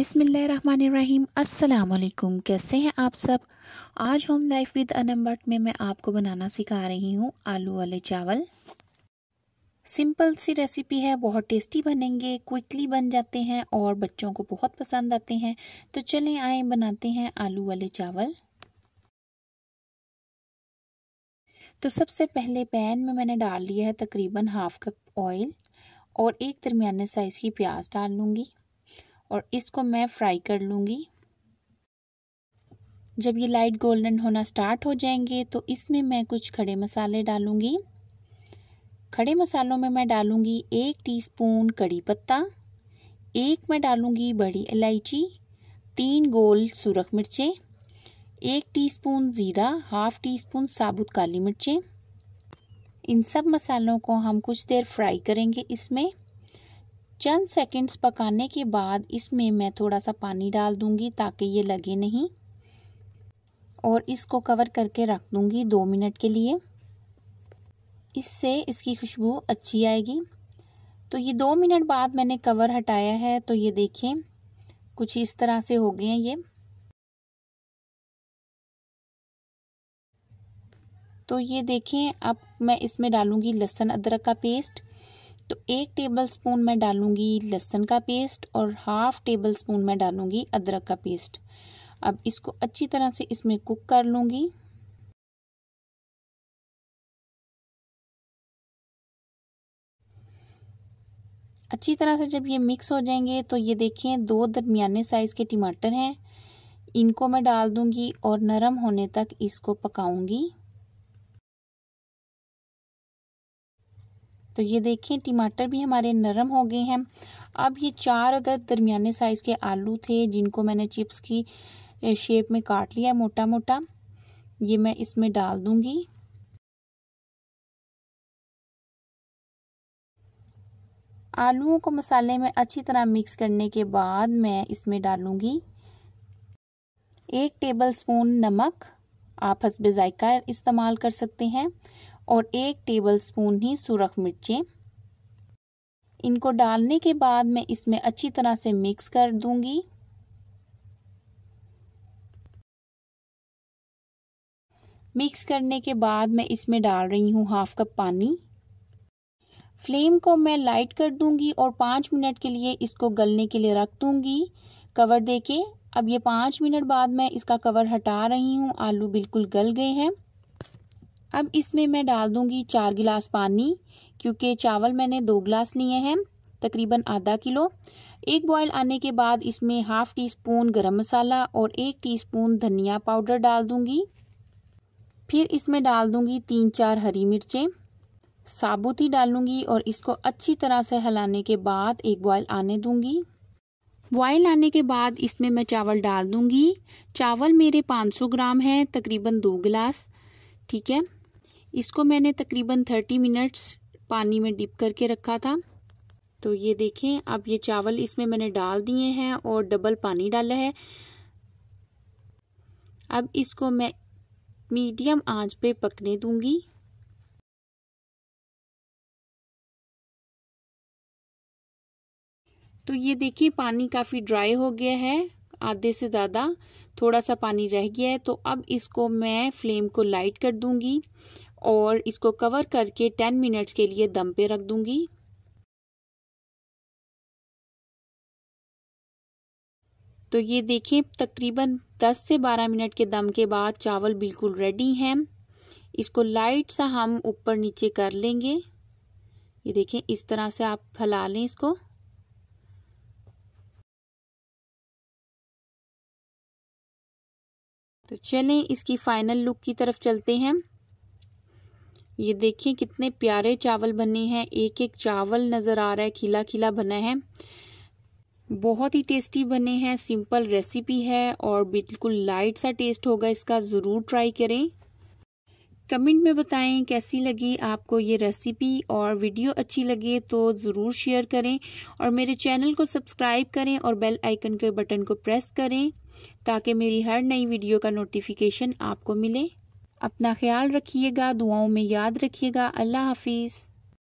अस्सलाम वालेकुम कैसे हैं आप सब आज होम लाइफ विद अनम्बर्ट में मैं आपको बनाना सिखा रही हूँ आलू वाले चावल सिंपल सी रेसिपी है बहुत टेस्टी बनेंगे क्विकली बन जाते हैं और बच्चों को बहुत पसंद आते हैं तो चलें आए बनाते हैं आलू वाले चावल तो सबसे पहले पैन में मैंने डाल लिया है तकरीबन हाफ कप ऑयल और एक दरमियाने साइज़ की प्याज डाल लूँगी और इसको मैं फ्राई कर लूँगी जब ये लाइट गोल्डन होना स्टार्ट हो जाएंगे तो इसमें मैं कुछ खड़े मसाले डालूँगी खड़े मसालों में मैं डालूँगी एक टीस्पून कड़ी पत्ता एक मैं डालूँगी बड़ी इलायची तीन गोल सुरख मिर्चें एक टीस्पून ज़ीरा हाफ़ टी स्पून साबुत काली मिर्चें इन सब मसालों को हम कुछ देर फ्राई करेंगे इसमें चंद सेकंड्स पकाने के बाद इसमें मैं थोड़ा सा पानी डाल दूंगी ताकि ये लगे नहीं और इसको कवर करके रख दूंगी दो मिनट के लिए इससे इसकी खुशबू अच्छी आएगी तो ये दो मिनट बाद मैंने कवर हटाया है तो ये देखें कुछ इस तरह से हो गए हैं ये तो ये देखें अब मैं इसमें डालूंगी लहसुन अदरक का पेस्ट तो एक टेबल स्पून मैं डालूँगी लहसुन का पेस्ट और हाफ टेबल स्पून मैं डालूँगी अदरक का पेस्ट अब इसको अच्छी तरह से इसमें कुक कर लूँगी अच्छी तरह से जब ये मिक्स हो जाएंगे तो ये देखें दो दरमियाने साइज़ के टमाटर हैं इनको मैं डाल दूंगी और नरम होने तक इसको पकाऊंगी तो ये देखें टमाटर भी हमारे नरम हो गए हैं अब ये चार अदर दरमियाने साइज़ के आलू थे जिनको मैंने चिप्स की शेप में काट लिया है मोटा मोटा ये मैं इसमें डाल दूंगी आलूओं को मसाले में अच्छी तरह मिक्स करने के बाद मैं इसमें डालूंगी एक टेबल स्पून नमक आप हसबे ज़ायका इस्तेमाल कर सकते हैं और एक टेबलस्पून ही सुरख मिर्चें इनको डालने के बाद मैं इसमें अच्छी तरह से मिक्स कर दूंगी मिक्स करने के बाद मैं इसमें डाल रही हूँ हाफ कप पानी फ्लेम को मैं लाइट कर दूंगी और पाँच मिनट के लिए इसको गलने के लिए रख दूंगी कवर देके अब ये पाँच मिनट बाद मैं इसका कवर हटा रही हूँ आलू बिल्कुल गल गए हैं अब इसमें मैं डाल दूंगी चार गिलास पानी क्योंकि चावल मैंने दो गिलास लिए हैं तकरीबन आधा किलो एक बॉईल आने के बाद इसमें हाफ़ टी स्पून गर्म मसाला और एक टीस्पून धनिया पाउडर डाल दूंगी फिर इसमें डाल दूंगी तीन चार हरी मिर्चें साबुत ही डालूंगी और इसको अच्छी तरह से हलाने के बाद एक बॉयल आने दूंगी बॉयल आने के बाद इसमें मैं चावल डाल दूंगी चावल मेरे पाँच ग्राम हैं तकरीबन दो गिलास ठीक है इसको मैंने तकरीबन थर्टी मिनट्स पानी में डिप करके रखा था तो ये देखें अब ये चावल इसमें मैंने डाल दिए हैं और डबल पानी डाला है अब इसको मैं मीडियम आंच पे पकने दूंगी तो ये देखिए पानी काफ़ी ड्राई हो गया है आधे से ज़्यादा थोड़ा सा पानी रह गया है तो अब इसको मैं फ्लेम को लाइट कर दूंगी और इसको कवर करके टेन मिनट्स के लिए दम पे रख दूंगी तो ये देखें तकरीबन 10 से 12 मिनट के दम के बाद चावल बिल्कुल रेडी हैं इसको लाइट सा हम ऊपर नीचे कर लेंगे ये देखें इस तरह से आप फैला लें इसको तो चलें इसकी फाइनल लुक की तरफ चलते हैं ये देखिए कितने प्यारे चावल बने हैं एक एक चावल नज़र आ रहा है खिला खिला बना है बहुत ही टेस्टी बने हैं सिंपल रेसिपी है और बिल्कुल लाइट सा टेस्ट होगा इसका ज़रूर ट्राई करें कमेंट में बताएं कैसी लगी आपको ये रेसिपी और वीडियो अच्छी लगे तो ज़रूर शेयर करें और मेरे चैनल को सब्सक्राइब करें और बेल आइकन के बटन को प्रेस करें ताकि मेरी हर नई वीडियो का नोटिफिकेशन आपको मिले अपना ख्याल रखिएगा दुआओं में याद रखिएगा अल्लाह हाफिज़